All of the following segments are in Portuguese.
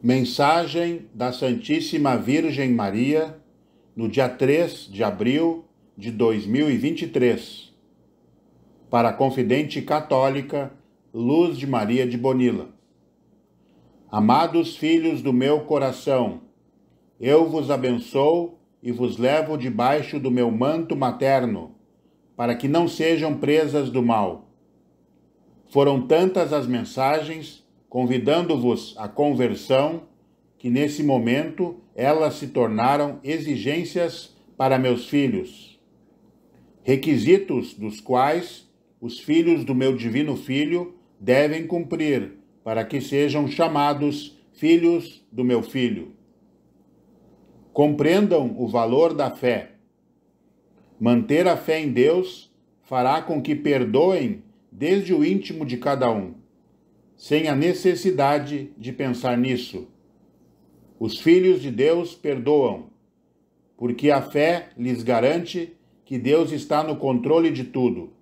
Mensagem da Santíssima Virgem Maria no dia 3 de abril de 2023 para a confidente católica Luz de Maria de Bonila Amados filhos do meu coração, eu vos abençoo e vos levo debaixo do meu manto materno, para que não sejam presas do mal. Foram tantas as mensagens convidando-vos à conversão, que nesse momento elas se tornaram exigências para meus filhos, requisitos dos quais os filhos do meu divino filho devem cumprir, para que sejam chamados filhos do meu filho. Compreendam o valor da fé. Manter a fé em Deus fará com que perdoem desde o íntimo de cada um sem a necessidade de pensar nisso. Os filhos de Deus perdoam, porque a fé lhes garante que Deus está no controle de tudo.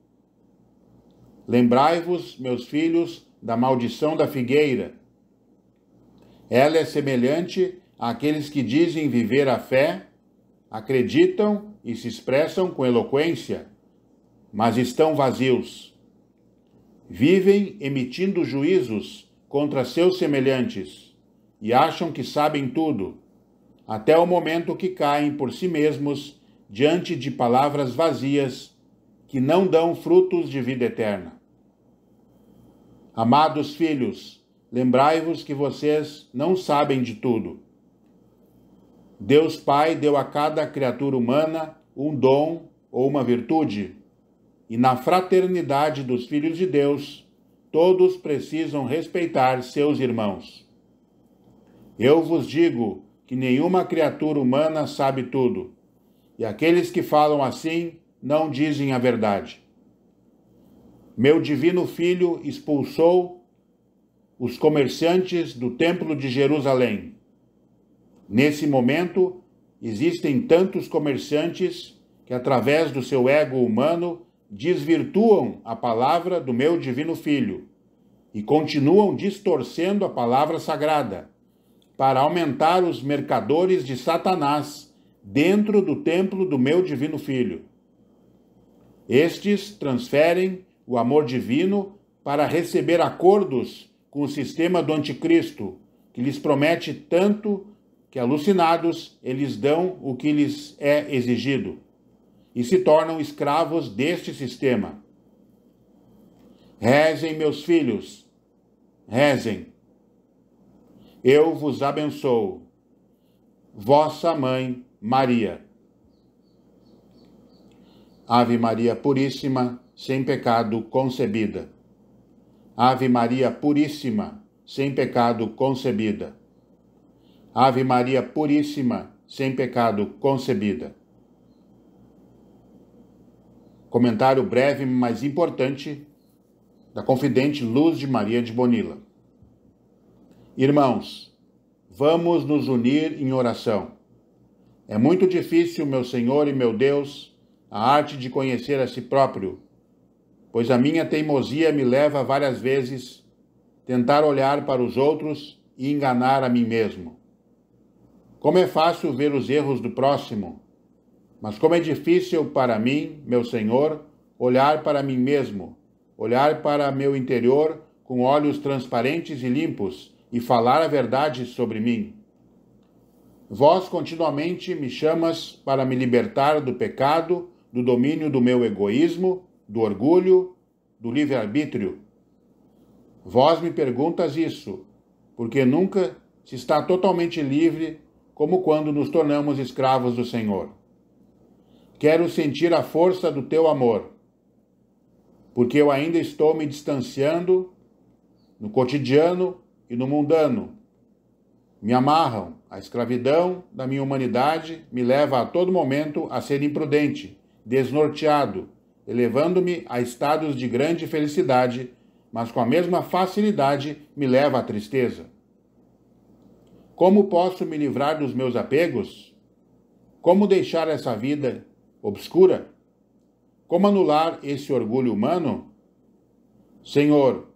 Lembrai-vos, meus filhos, da maldição da figueira. Ela é semelhante àqueles que dizem viver a fé, acreditam e se expressam com eloquência, mas estão vazios. Vivem emitindo juízos contra seus semelhantes e acham que sabem tudo, até o momento que caem por si mesmos diante de palavras vazias que não dão frutos de vida eterna. Amados filhos, lembrai-vos que vocês não sabem de tudo. Deus Pai deu a cada criatura humana um dom ou uma virtude e na fraternidade dos filhos de Deus, todos precisam respeitar seus irmãos. Eu vos digo que nenhuma criatura humana sabe tudo, e aqueles que falam assim não dizem a verdade. Meu divino filho expulsou os comerciantes do Templo de Jerusalém. Nesse momento, existem tantos comerciantes que, através do seu ego humano, desvirtuam a palavra do meu divino Filho e continuam distorcendo a palavra sagrada para aumentar os mercadores de Satanás dentro do templo do meu divino Filho. Estes transferem o amor divino para receber acordos com o sistema do anticristo, que lhes promete tanto que alucinados eles dão o que lhes é exigido e se tornam escravos deste sistema. Rezem, meus filhos, rezem. Eu vos abençoo. Vossa mãe, Maria. Ave Maria Puríssima, sem pecado concebida. Ave Maria Puríssima, sem pecado concebida. Ave Maria Puríssima, sem pecado concebida. Comentário breve, mas importante, da confidente Luz de Maria de Bonilla. Irmãos, vamos nos unir em oração. É muito difícil, meu Senhor e meu Deus, a arte de conhecer a si próprio, pois a minha teimosia me leva várias vezes tentar olhar para os outros e enganar a mim mesmo. Como é fácil ver os erros do próximo mas como é difícil para mim, meu Senhor, olhar para mim mesmo, olhar para meu interior com olhos transparentes e limpos e falar a verdade sobre mim. Vós continuamente me chamas para me libertar do pecado, do domínio do meu egoísmo, do orgulho, do livre-arbítrio. Vós me perguntas isso, porque nunca se está totalmente livre como quando nos tornamos escravos do Senhor. Quero sentir a força do teu amor, porque eu ainda estou me distanciando no cotidiano e no mundano. Me amarram, a escravidão da minha humanidade me leva a todo momento a ser imprudente, desnorteado, elevando-me a estados de grande felicidade, mas com a mesma facilidade me leva à tristeza. Como posso me livrar dos meus apegos? Como deixar essa vida obscura? Como anular esse orgulho humano? Senhor,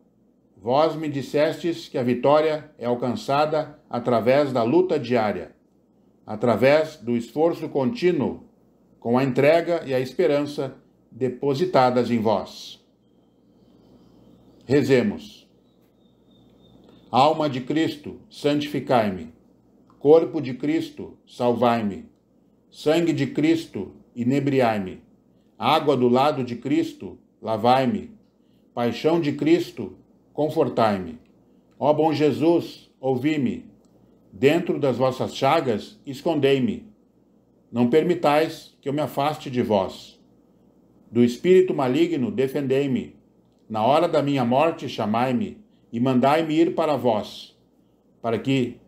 vós me dissestes que a vitória é alcançada através da luta diária, através do esforço contínuo, com a entrega e a esperança depositadas em vós. Rezemos. Alma de Cristo, santificai-me. Corpo de Cristo, salvai-me. Sangue de Cristo, inebriai-me. Água do lado de Cristo, lavai-me. Paixão de Cristo, confortai-me. Ó bom Jesus, ouvi-me. Dentro das vossas chagas, escondei-me. Não permitais que eu me afaste de vós. Do espírito maligno, defendei-me. Na hora da minha morte, chamai-me e mandai-me ir para vós, para que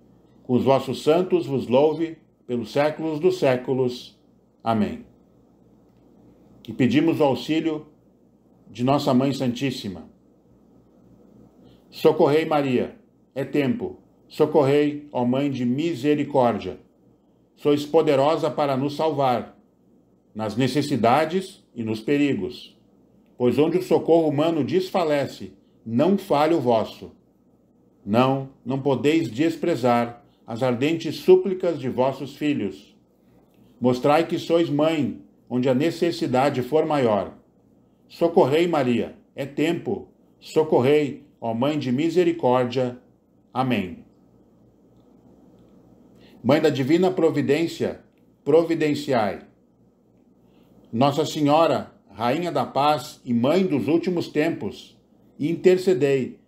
com os vossos santos vos louve pelos séculos dos séculos. Amém e pedimos o auxílio de Nossa Mãe Santíssima. Socorrei, Maria, é tempo. Socorrei, ó Mãe de misericórdia. Sois poderosa para nos salvar, nas necessidades e nos perigos. Pois onde o socorro humano desfalece, não falhe o vosso. Não, não podeis desprezar as ardentes súplicas de vossos filhos. Mostrai que sois mãe onde a necessidade for maior. Socorrei, Maria, é tempo. Socorrei, ó Mãe de misericórdia. Amém. Mãe da Divina Providência, providenciai. Nossa Senhora, Rainha da Paz e Mãe dos últimos tempos, intercedei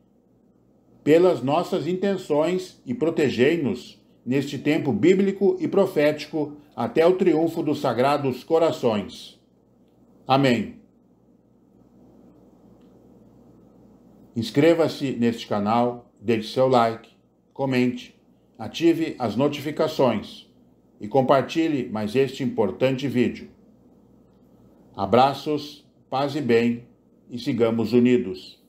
pelas nossas intenções e protegei-nos neste tempo bíblico e profético até o triunfo dos sagrados corações. Amém. Inscreva-se neste canal, deixe seu like, comente, ative as notificações e compartilhe mais este importante vídeo. Abraços, paz e bem e sigamos unidos.